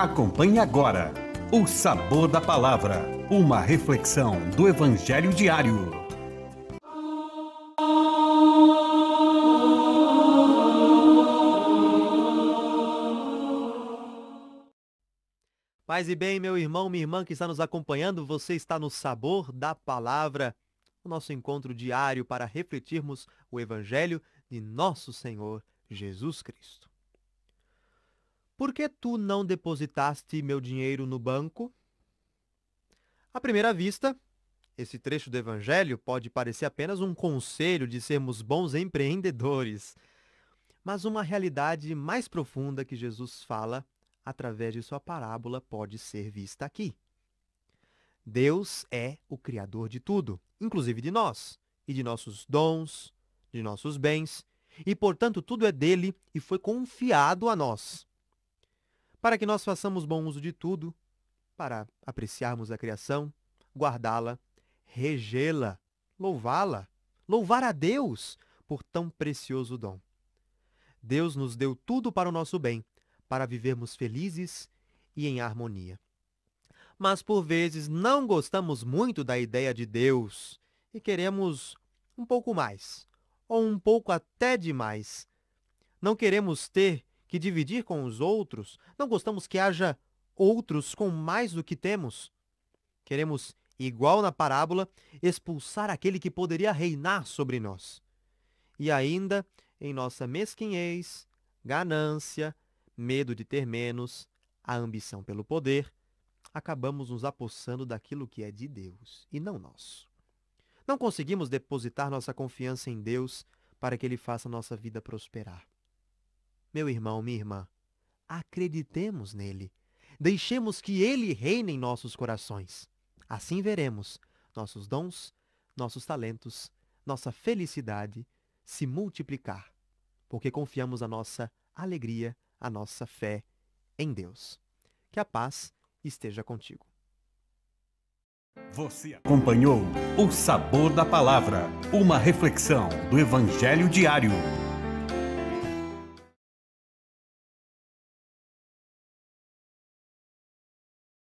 Acompanhe agora o Sabor da Palavra, uma reflexão do Evangelho diário. Paz e bem, meu irmão, minha irmã que está nos acompanhando, você está no Sabor da Palavra, o nosso encontro diário para refletirmos o Evangelho de nosso Senhor Jesus Cristo. Por que tu não depositaste meu dinheiro no banco? À primeira vista, esse trecho do Evangelho pode parecer apenas um conselho de sermos bons empreendedores, mas uma realidade mais profunda que Jesus fala através de sua parábola pode ser vista aqui. Deus é o Criador de tudo, inclusive de nós, e de nossos dons, de nossos bens, e portanto tudo é dele e foi confiado a nós para que nós façamos bom uso de tudo, para apreciarmos a criação, guardá-la, regê-la, louvá-la, louvar a Deus por tão precioso dom. Deus nos deu tudo para o nosso bem, para vivermos felizes e em harmonia. Mas por vezes não gostamos muito da ideia de Deus e queremos um pouco mais, ou um pouco até demais. Não queremos ter que dividir com os outros, não gostamos que haja outros com mais do que temos. Queremos, igual na parábola, expulsar aquele que poderia reinar sobre nós. E ainda, em nossa mesquinhez, ganância, medo de ter menos, a ambição pelo poder, acabamos nos apossando daquilo que é de Deus e não nosso. Não conseguimos depositar nossa confiança em Deus para que Ele faça nossa vida prosperar. Meu irmão, minha irmã, acreditemos nele. Deixemos que ele reine em nossos corações. Assim veremos nossos dons, nossos talentos, nossa felicidade se multiplicar, porque confiamos a nossa alegria, a nossa fé em Deus. Que a paz esteja contigo. Você acompanhou o Sabor da Palavra, uma reflexão do Evangelho diário